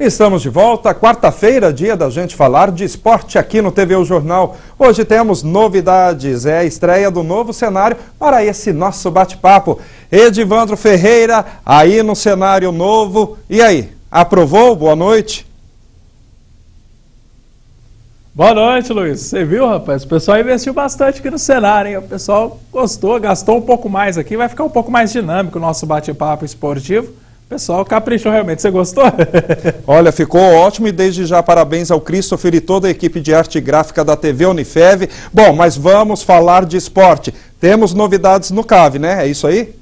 Estamos de volta, quarta-feira, dia da gente falar de esporte aqui no TV O Jornal. Hoje temos novidades, é a estreia do novo cenário para esse nosso bate-papo. Edivandro Ferreira, aí no cenário novo. E aí, aprovou? Boa noite. Boa noite, Luiz. Você viu, rapaz? O pessoal investiu bastante aqui no cenário, hein? O pessoal gostou, gastou um pouco mais aqui, vai ficar um pouco mais dinâmico o nosso bate-papo esportivo. Pessoal, caprichou realmente. Você gostou? Olha, ficou ótimo e desde já parabéns ao Christopher e toda a equipe de arte gráfica da TV Unifev. Bom, mas vamos falar de esporte. Temos novidades no CAV, né? É isso aí?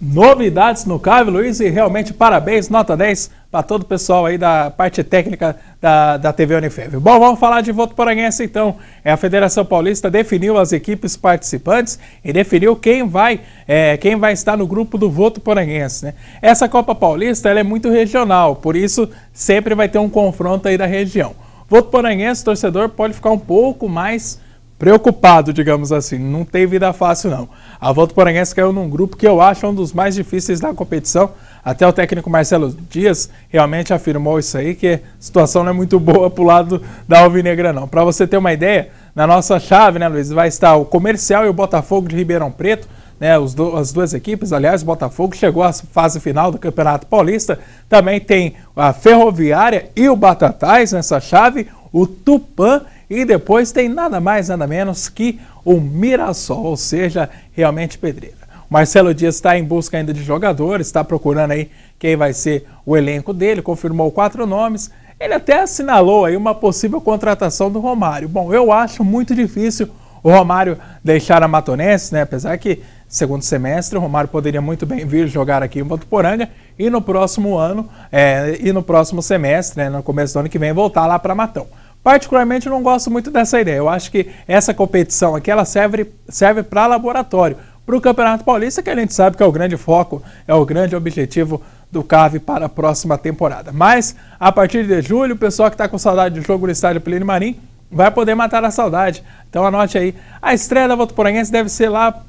Novidades no CAV, Luiz, e realmente parabéns, nota 10 para todo o pessoal aí da parte técnica da, da TV Unifev. Bom, vamos falar de voto poranhense então. É, a Federação Paulista definiu as equipes participantes e definiu quem vai, é, quem vai estar no grupo do voto poranhense. Né? Essa Copa Paulista é muito regional, por isso sempre vai ter um confronto aí da região. Voto poranhense, torcedor, pode ficar um pouco mais preocupado, digamos assim. Não tem vida fácil, não. A Volta Poranguense caiu num grupo que eu acho um dos mais difíceis da competição. Até o técnico Marcelo Dias realmente afirmou isso aí, que a situação não é muito boa pro lado da Alvinegra, não. Para você ter uma ideia, na nossa chave, né, Luiz, vai estar o Comercial e o Botafogo de Ribeirão Preto. Né, do, as duas equipes, aliás, o Botafogo chegou à fase final do Campeonato Paulista. Também tem a Ferroviária e o Batatais nessa chave, o Tupã e depois tem nada mais, nada menos que o Mirassol, ou seja, realmente pedreira. Marcelo Dias está em busca ainda de jogadores, está procurando aí quem vai ser o elenco dele, confirmou quatro nomes. Ele até assinalou aí uma possível contratação do Romário. Bom, eu acho muito difícil o Romário deixar a Matonense, né? Apesar que, segundo semestre, o Romário poderia muito bem vir jogar aqui em Botuporanga e no próximo ano, é, e no próximo semestre, né, no começo do ano que vem, voltar lá para Matão. Particularmente, eu não gosto muito dessa ideia. Eu acho que essa competição aqui ela serve, serve para laboratório, para o Campeonato Paulista, que a gente sabe que é o grande foco, é o grande objetivo do CAV para a próxima temporada. Mas, a partir de julho, o pessoal que está com saudade de jogo no estádio Plínio Marim vai poder matar a saudade. Então anote aí, a estreia da Votuporanguense deve ser lá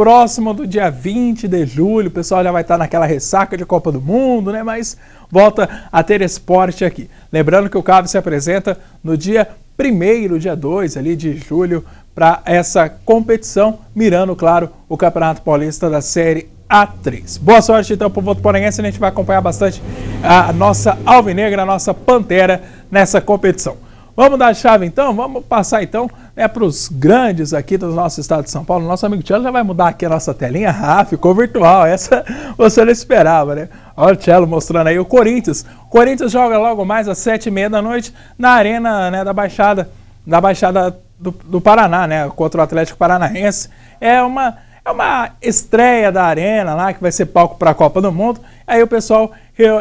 próximo do dia 20 de julho. O pessoal já vai estar naquela ressaca de Copa do Mundo, né? Mas volta a ter esporte aqui. Lembrando que o Cavi se apresenta no dia 1 dia 2 ali de julho para essa competição, mirando, claro, o Campeonato Paulista da Série A3. Boa sorte então para o voto poranense, a gente vai acompanhar bastante a nossa alvinegra, a nossa pantera nessa competição. Vamos dar a chave então? Vamos passar então é para os grandes aqui do nosso estado de São Paulo. Nosso amigo Tchelo já vai mudar aqui a nossa telinha. Ah, ficou virtual. Essa você não esperava, né? Olha o Tchelo mostrando aí o Corinthians. O Corinthians joga logo mais às sete e meia da noite na arena né, da Baixada, da Baixada do, do Paraná, né? Contra o Atlético Paranaense. É uma é uma estreia da Arena lá, que vai ser palco para a Copa do Mundo. Aí o pessoal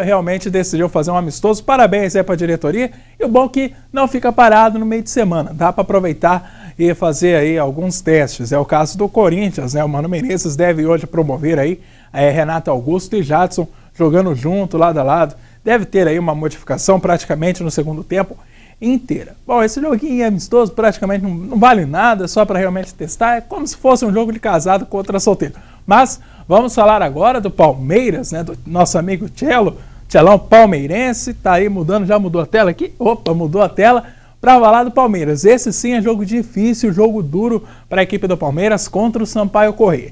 realmente decidiu fazer um amistoso. Parabéns aí para a diretoria. E o bom é que não fica parado no meio de semana. Dá para aproveitar e fazer aí alguns testes. É o caso do Corinthians, né? O Mano Menezes deve hoje promover aí é, Renato Augusto e Jadson jogando junto, lado a lado. Deve ter aí uma modificação praticamente no segundo tempo inteira. Bom, esse joguinho é amistoso, praticamente não, não vale nada, só para realmente testar, é como se fosse um jogo de casado contra solteiro. Mas vamos falar agora do Palmeiras, né, do nosso amigo Cello, Celão palmeirense, tá aí mudando, já mudou a tela aqui? Opa, mudou a tela para falar do Palmeiras. Esse sim é jogo difícil, jogo duro para a equipe do Palmeiras contra o Sampaio Corrêa.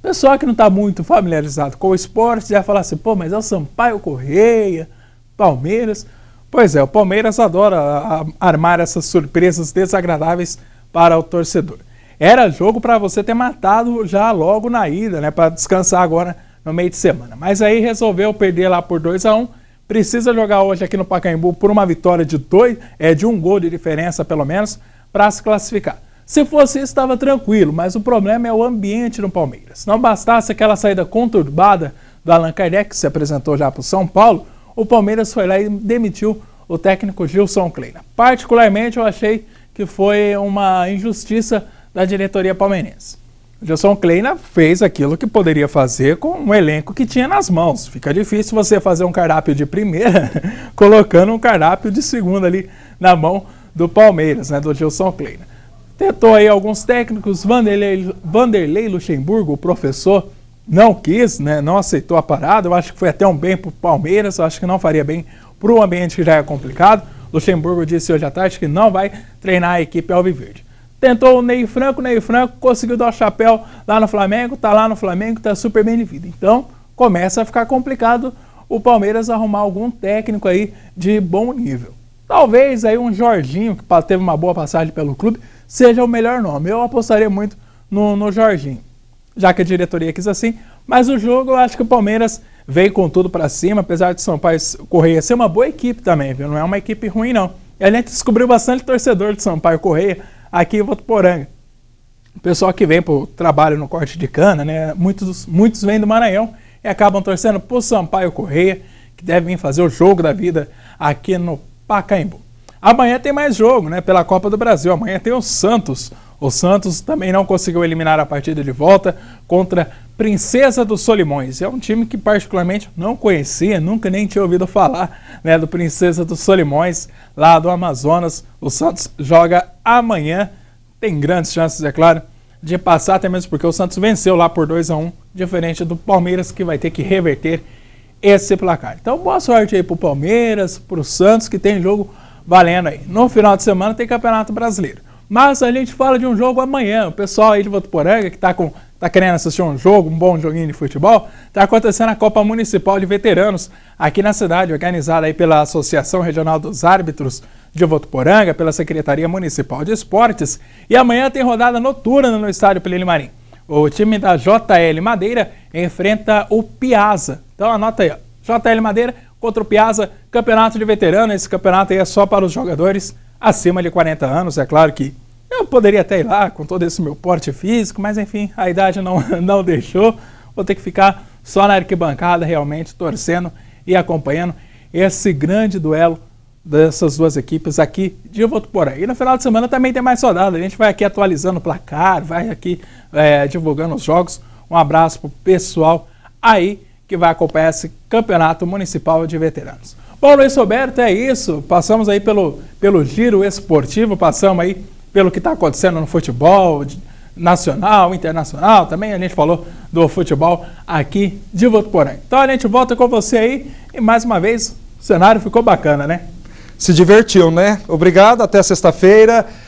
Pessoal que não está muito familiarizado com o esporte já fala assim, pô, mas é o Sampaio Correia, Palmeiras. Pois é, o Palmeiras adora armar essas surpresas desagradáveis para o torcedor. Era jogo para você ter matado já logo na ida, né, para descansar agora no meio de semana. Mas aí resolveu perder lá por 2 a 1. Um, precisa jogar hoje aqui no Pacaembu por uma vitória de dois, é de um gol de diferença pelo menos para se classificar. Se fosse isso, estava tranquilo, mas o problema é o ambiente no Palmeiras. Não bastasse aquela saída conturbada do Allan Kardec, que se apresentou já para o São Paulo, o Palmeiras foi lá e demitiu o técnico Gilson Kleina. Particularmente, eu achei que foi uma injustiça da diretoria palmeirense. Gilson Kleina fez aquilo que poderia fazer com um elenco que tinha nas mãos. Fica difícil você fazer um cardápio de primeira colocando um cardápio de segunda ali na mão do Palmeiras, né, do Gilson Kleina. Tentou aí alguns técnicos, Vanderlei, Vanderlei Luxemburgo, o professor não quis, né, não aceitou a parada. Eu acho que foi até um bem para o Palmeiras, eu acho que não faria bem para ambiente que já é complicado. Luxemburgo disse hoje à tarde que não vai treinar a equipe Alviverde. Tentou o Ney Franco, Ney Franco conseguiu dar o chapéu lá no Flamengo, tá lá no Flamengo, tá super bem de vida. Então começa a ficar complicado o Palmeiras arrumar algum técnico aí de bom nível. Talvez aí um Jorginho, que teve uma boa passagem pelo clube, seja o melhor nome. Eu apostaria muito no, no Jorginho já que a diretoria quis assim. Mas o jogo, eu acho que o Palmeiras veio com tudo para cima, apesar de São Paulo Correia ser uma boa equipe também, viu? Não é uma equipe ruim, não. E a gente descobriu bastante torcedor de Sampaio Correia aqui em Votuporanga. O pessoal que vem para o trabalho no corte de cana, né? Muitos, muitos vêm do Maranhão e acabam torcendo por Sampaio Correia, que deve vir fazer o jogo da vida aqui no Pacaembu. Amanhã tem mais jogo, né? Pela Copa do Brasil. Amanhã tem o Santos o Santos também não conseguiu eliminar a partida de volta contra Princesa dos Solimões. É um time que particularmente não conhecia, nunca nem tinha ouvido falar né, do Princesa dos Solimões lá do Amazonas. O Santos joga amanhã, tem grandes chances, é claro, de passar, até mesmo porque o Santos venceu lá por 2 a 1 diferente do Palmeiras que vai ter que reverter esse placar. Então boa sorte aí pro Palmeiras, pro Santos que tem jogo valendo aí. No final de semana tem Campeonato Brasileiro. Mas a gente fala de um jogo amanhã. O pessoal aí de Votuporanga que está com tá querendo assistir um jogo, um bom joguinho de futebol, está acontecendo a Copa Municipal de Veteranos aqui na cidade, organizada aí pela Associação Regional dos Árbitros de Votuporanga, pela Secretaria Municipal de Esportes. E amanhã tem rodada noturna no estádio Pelini Marim. O time da JL Madeira enfrenta o Piazza. Então anota aí, ó. JL Madeira contra o Piazza, campeonato de veterano. Esse campeonato aí é só para os jogadores acima de 40 anos. É claro que eu poderia até ir lá com todo esse meu porte físico, mas enfim, a idade não, não deixou. Vou ter que ficar só na arquibancada, realmente, torcendo e acompanhando esse grande duelo dessas duas equipes aqui de Votuporã. E no final de semana também tem mais rodada. A gente vai aqui atualizando o placar, vai aqui é, divulgando os jogos. Um abraço pro pessoal aí que vai acompanhar esse campeonato municipal de veteranos. Bom, Luiz Roberto, é isso. Passamos aí pelo, pelo giro esportivo, passamos aí pelo que está acontecendo no futebol nacional, internacional, também a gente falou do futebol aqui de Votuporã. Então a gente volta com você aí e mais uma vez o cenário ficou bacana, né? Se divertiu, né? Obrigado, até sexta-feira.